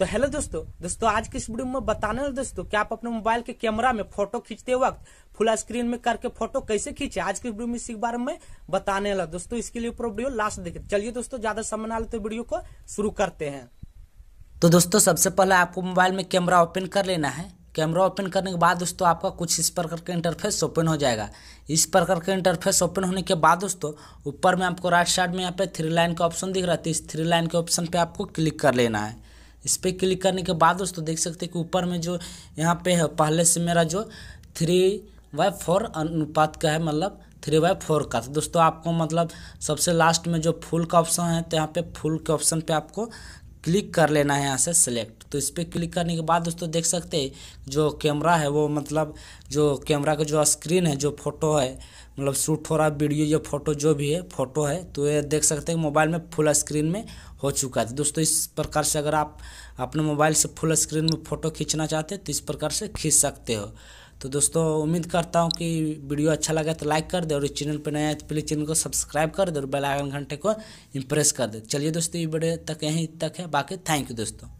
तो हेलो दोस्तों दोस्तों आज की इस वीडियो में बताने वाले दोस्तों कि आप अपने मोबाइल के कैमरा में फोटो खींचते वक्त फुल स्क्रीन में करके फोटो कैसे खींचे आज की वीडियो में इसी बारे में बताने वाला दोस्तों इसके लिए पूरा वीडियो लास्ट देखे चलिए दोस्तों ज्यादा समय ना लेते वीडियो को शुरू करते हैं तो दोस्तों सबसे पहले आपको मोबाइल में कैमरा ओपन कर लेना है कैमरा ओपन करने के बाद दोस्तों आपका कुछ इस प्रकार का इंटरफेस ओपन हो जाएगा इस प्रकार का इंटरफेस ओपन होने के बाद दोस्तों ऊपर में आपको राइट साइड में यहाँ पे थ्री लाइन का ऑप्शन दिख रहा है तो इस थ्री लाइन के ऑप्शन पे आपको क्लिक कर लेना है इस पर क्लिक करने के बाद दोस्तों देख सकते हैं कि ऊपर में जो यहाँ पे है पहले से मेरा जो थ्री बाय फोर अनुपात का है मतलब थ्री बाय फोर का था तो दोस्तों आपको मतलब सबसे लास्ट में जो फुल का ऑप्शन है तो यहाँ पे फुल के ऑप्शन पे आपको क्लिक कर लेना है यहाँ से सेलेक्ट तो इस पर क्लिक करने के बाद दोस्तों देख सकते हैं जो कैमरा है वो मतलब जो कैमरा का जो स्क्रीन है जो फोटो है मतलब शूट हो रहा वीडियो या फोटो जो भी है फोटो है तो ये देख सकते हैं मोबाइल में फुल स्क्रीन में हो चुका है दोस्तों इस प्रकार से अगर आप अपने मोबाइल से फुल स्क्रीन में फ़ोटो खींचना चाहते हैं तो इस प्रकार से खींच सकते हो तो दोस्तों उम्मीद करता हूँ कि वीडियो अच्छा लगा तो लाइक कर दे और इस चैनल पर नया है तो प्लीज़ चैनल को सब्सक्राइब कर दे और बेल आइकन घंटे को इम्प्रेस कर दे चलिए दोस्तों ये वीडियो तक यहीं तक है बाकी थैंक यू दोस्तों